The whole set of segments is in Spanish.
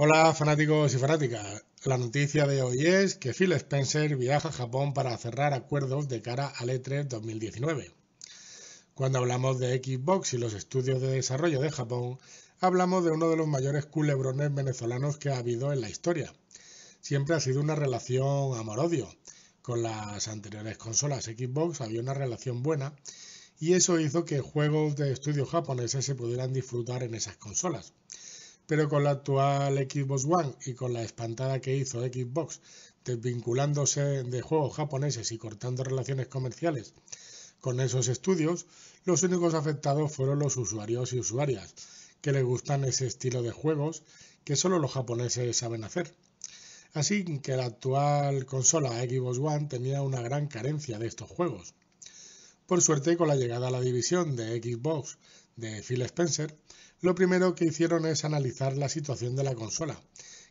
Hola fanáticos y fanáticas. La noticia de hoy es que Phil Spencer viaja a Japón para cerrar acuerdos de cara al E3 2019. Cuando hablamos de Xbox y los estudios de desarrollo de Japón, hablamos de uno de los mayores culebrones venezolanos que ha habido en la historia. Siempre ha sido una relación amor-odio. Con las anteriores consolas Xbox había una relación buena y eso hizo que juegos de estudios japoneses se pudieran disfrutar en esas consolas pero con la actual Xbox One y con la espantada que hizo Xbox desvinculándose de juegos japoneses y cortando relaciones comerciales con esos estudios, los únicos afectados fueron los usuarios y usuarias, que les gustan ese estilo de juegos que solo los japoneses saben hacer. Así que la actual consola Xbox One tenía una gran carencia de estos juegos. Por suerte, con la llegada a la división de Xbox de Phil Spencer, lo primero que hicieron es analizar la situación de la consola,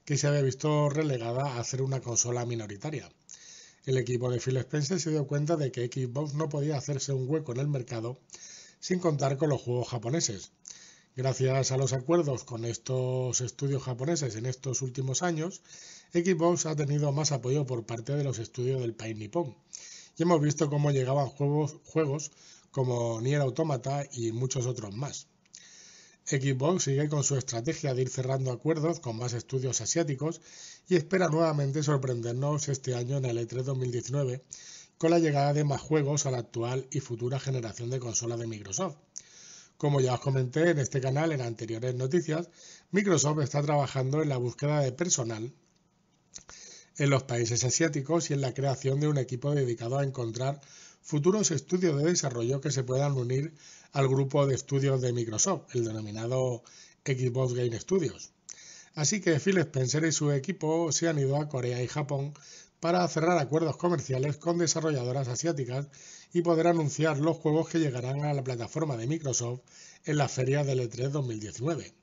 que se había visto relegada a ser una consola minoritaria. El equipo de Phil Spencer se dio cuenta de que Xbox no podía hacerse un hueco en el mercado sin contar con los juegos japoneses. Gracias a los acuerdos con estos estudios japoneses en estos últimos años, Xbox ha tenido más apoyo por parte de los estudios del país nipón. Y hemos visto cómo llegaban juegos, juegos como Nier Automata y muchos otros más. Xbox sigue con su estrategia de ir cerrando acuerdos con más estudios asiáticos y espera nuevamente sorprendernos este año en el E3 2019 con la llegada de más juegos a la actual y futura generación de consolas de Microsoft. Como ya os comenté en este canal en anteriores noticias, Microsoft está trabajando en la búsqueda de personal en los países asiáticos y en la creación de un equipo dedicado a encontrar futuros estudios de desarrollo que se puedan unir al grupo de estudios de Microsoft, el denominado Xbox Game Studios. Así que Phil Spencer y su equipo se han ido a Corea y Japón para cerrar acuerdos comerciales con desarrolladoras asiáticas y poder anunciar los juegos que llegarán a la plataforma de Microsoft en la feria del E3 2019.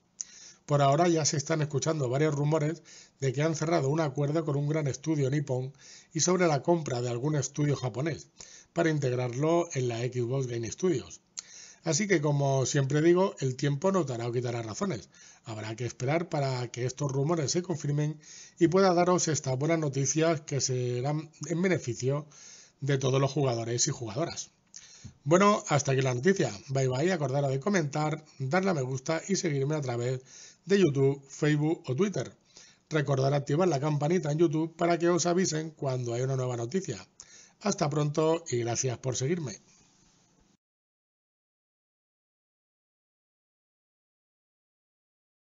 Por ahora ya se están escuchando varios rumores de que han cerrado un acuerdo con un gran estudio nipón y sobre la compra de algún estudio japonés, para integrarlo en la Xbox Game Studios. Así que como siempre digo, el tiempo nos dará o quitará razones. Habrá que esperar para que estos rumores se confirmen y pueda daros estas buenas noticias que serán en beneficio de todos los jugadores y jugadoras. Bueno, hasta aquí la noticia. Bye bye, acordaros de comentar, darle a me gusta y seguirme a través de YouTube, Facebook o Twitter. Recordad activar la campanita en YouTube para que os avisen cuando hay una nueva noticia. Hasta pronto y gracias por seguirme.